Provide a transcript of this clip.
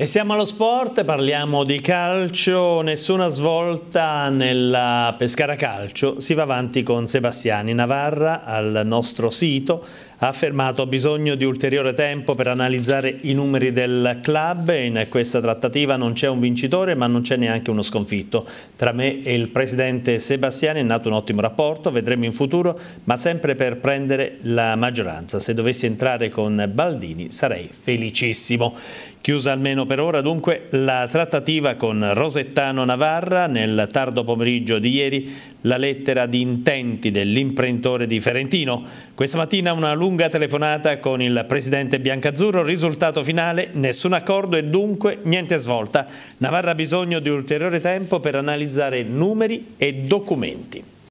E siamo allo sport, parliamo di calcio, nessuna svolta nella Pescara Calcio, si va avanti con Sebastiani Navarra al nostro sito ha affermato bisogno di ulteriore tempo per analizzare i numeri del club in questa trattativa non c'è un vincitore ma non c'è neanche uno sconfitto. Tra me e il presidente Sebastiani è nato un ottimo rapporto, vedremo in futuro, ma sempre per prendere la maggioranza. Se dovessi entrare con Baldini sarei felicissimo. Chiusa almeno per ora dunque la trattativa con Rosettano Navarra nel tardo pomeriggio di ieri la lettera di intenti dell'imprenditore di Ferentino. Questa mattina una luce lunga telefonata con il presidente biancazzurro, risultato finale, nessun accordo e dunque niente svolta. Navarra ha bisogno di ulteriore tempo per analizzare numeri e documenti.